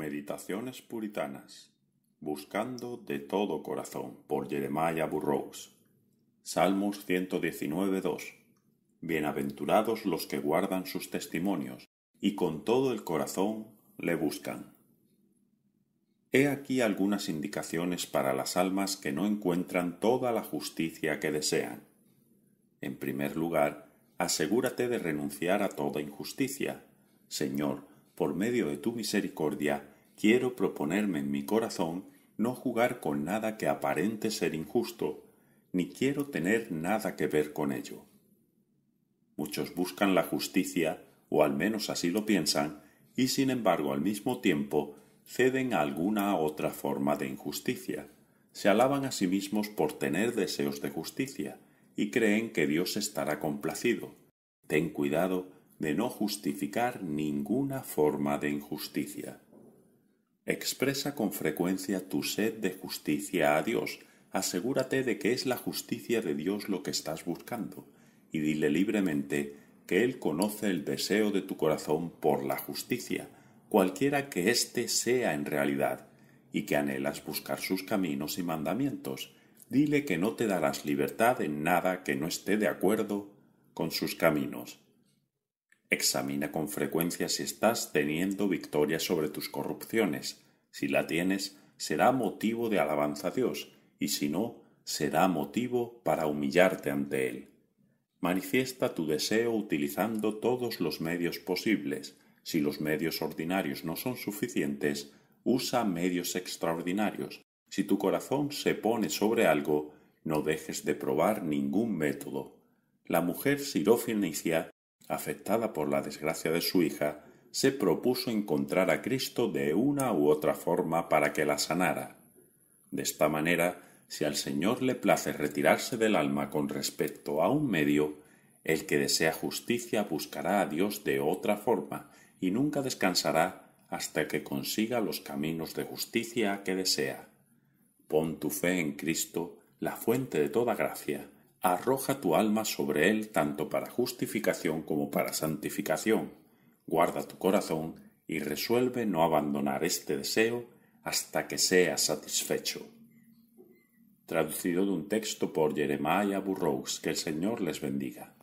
Meditaciones Puritanas. Buscando de todo corazón por Jeremiah Burroughs. Salmos 119.2. Bienaventurados los que guardan sus testimonios y con todo el corazón le buscan. He aquí algunas indicaciones para las almas que no encuentran toda la justicia que desean. En primer lugar, asegúrate de renunciar a toda injusticia. Señor, por medio de tu misericordia, quiero proponerme en mi corazón no jugar con nada que aparente ser injusto, ni quiero tener nada que ver con ello. Muchos buscan la justicia, o al menos así lo piensan, y sin embargo al mismo tiempo ceden a alguna otra forma de injusticia. Se alaban a sí mismos por tener deseos de justicia, y creen que Dios estará complacido. Ten cuidado de no justificar ninguna forma de injusticia. Expresa con frecuencia tu sed de justicia a Dios, asegúrate de que es la justicia de Dios lo que estás buscando, y dile libremente que Él conoce el deseo de tu corazón por la justicia, cualquiera que éste sea en realidad, y que anhelas buscar sus caminos y mandamientos. Dile que no te darás libertad en nada que no esté de acuerdo con sus caminos, Examina con frecuencia si estás teniendo victoria sobre tus corrupciones. Si la tienes, será motivo de alabanza a Dios, y si no, será motivo para humillarte ante Él. Manifiesta tu deseo utilizando todos los medios posibles. Si los medios ordinarios no son suficientes, usa medios extraordinarios. Si tu corazón se pone sobre algo, no dejes de probar ningún método. La mujer sirofenicia afectada por la desgracia de su hija, se propuso encontrar a Cristo de una u otra forma para que la sanara. De esta manera, si al Señor le place retirarse del alma con respecto a un medio, el que desea justicia buscará a Dios de otra forma y nunca descansará hasta que consiga los caminos de justicia que desea. Pon tu fe en Cristo, la fuente de toda gracia, Arroja tu alma sobre él tanto para justificación como para santificación. Guarda tu corazón y resuelve no abandonar este deseo hasta que sea satisfecho. Traducido de un texto por Jeremiah Burroughs, que el Señor les bendiga.